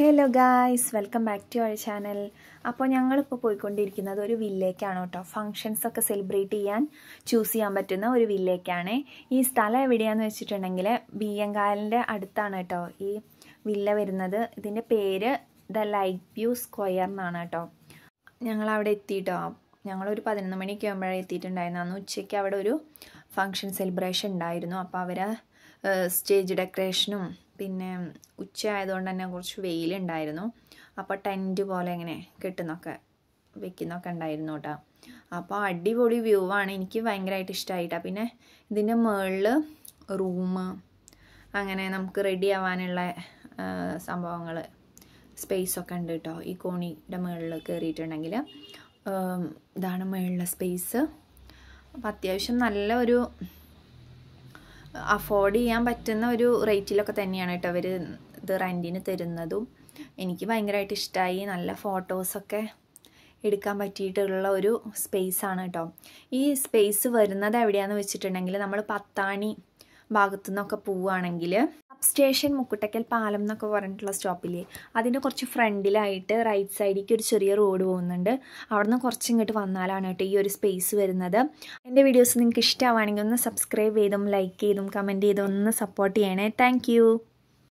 hello guys welcome back to our channel അപ്പോൾ ഞങ്ങളിപ്പോൾ പോയിക്കൊണ്ടിരിക്കുന്നത് ഒരു വില്ലേക്കാണ് കേട്ടോ ഒക്കെ സെലിബ്രേറ്റ് ചെയ്യാൻ ചൂസ് ചെയ്യാൻ പറ്റുന്ന ഒരു വില്ലേക്കാണ് ഈ സ്ഥലം എവിടെയാന്ന് വെച്ചിട്ടുണ്ടെങ്കിൽ ബിയ്യങ്കാലിൻ്റെ അടുത്താണ് കേട്ടോ ഈ വില്ല വരുന്നത് ഇതിൻ്റെ പേര് ദ ലൈറ്റ് വ്യൂ സ്ക്വയർ എന്നാണ് കേട്ടോ ഞങ്ങൾ അവിടെ എത്തിയിട്ടോ ഞങ്ങളൊരു പതിനൊന്ന് മണിയൊക്കെ ആകുമ്പോഴേ എത്തിയിട്ടുണ്ടായിരുന്നു അന്ന് ഉച്ചയ്ക്ക് അവിടെ ഒരു ഫങ്ഷൻ സെലിബ്രേഷൻ ഉണ്ടായിരുന്നു അപ്പോൾ അവർ സ്റ്റേജ് ഡെക്കറേഷനും പിന്നെ ഉച്ച ആയതുകൊണ്ട് തന്നെ കുറച്ച് വെയിലുണ്ടായിരുന്നു അപ്പോൾ ടെൻറ്റ് പോലെ ഇങ്ങനെ കെട്ടുന്നൊക്കെ വെക്കുന്നൊക്കെ ഉണ്ടായിരുന്നു കേട്ടോ അപ്പോൾ അടിപൊളി വ്യൂ ആണ് എനിക്ക് ഭയങ്കരമായിട്ട് ഇഷ്ടമായിട്ടാണ് പിന്നെ ഇതിൻ്റെ മുകളിൽ റൂം അങ്ങനെ നമുക്ക് റെഡി ആവാനുള്ള സംഭവങ്ങൾ സ്പേസൊക്കെ ഉണ്ട് കേട്ടോ ഈ കോണിയുടെ മുകളിൽ കയറിയിട്ടുണ്ടെങ്കിൽ ഇതാണ് മുകളിലെ സ്പേസ് അപ്പം അത്യാവശ്യം നല്ല ഒരു അഫോർഡ് ചെയ്യാൻ പറ്റുന്ന ഒരു റേറ്റിലൊക്കെ തന്നെയാണ് കേട്ടോ അവർ ഇത് റെൻറ്റിന് തരുന്നതും എനിക്ക് ഭയങ്കരമായിട്ട് ഇഷ്ടമായി നല്ല ഫോട്ടോസൊക്കെ എടുക്കാൻ പറ്റിയിട്ടുള്ള ഒരു സ്പേസ് ആണ് കേട്ടോ ഈ സ്പേസ് വരുന്നത് എവിടെയാണെന്ന് വെച്ചിട്ടുണ്ടെങ്കിൽ നമ്മൾ പത്താണി ഭാഗത്തു നിന്നൊക്കെ പോവുകയാണെങ്കിൽ സ്റ്റേഷൻ മുക്കുട്ടക്കൽ പാലം എന്നൊക്കെ പറഞ്ഞിട്ടുള്ള സ്റ്റോപ്പില്ലേ അതിൻ്റെ കുറച്ച് ഫ്രണ്ടിലായിട്ട് റൈറ്റ് സൈഡിലേക്ക് ഒരു ചെറിയ റോഡ് പോകുന്നുണ്ട് നിന്ന് കുറച്ച് ഇങ്ങോട്ട് വന്നാലാണ് കേട്ടോ ഈ ഒരു സ്പേസ് വരുന്നത് എൻ്റെ വീഡിയോസ് നിങ്ങൾക്ക് ഇഷ്ടമാവുകയാണെങ്കിൽ ഒന്ന് സബ്സ്ക്രൈബ് ചെയ്തും ലൈക്ക് ചെയ്തും കമൻറ്റ് ചെയ്തും ഒന്ന് സപ്പോർട്ട് ചെയ്യണേ താങ്ക്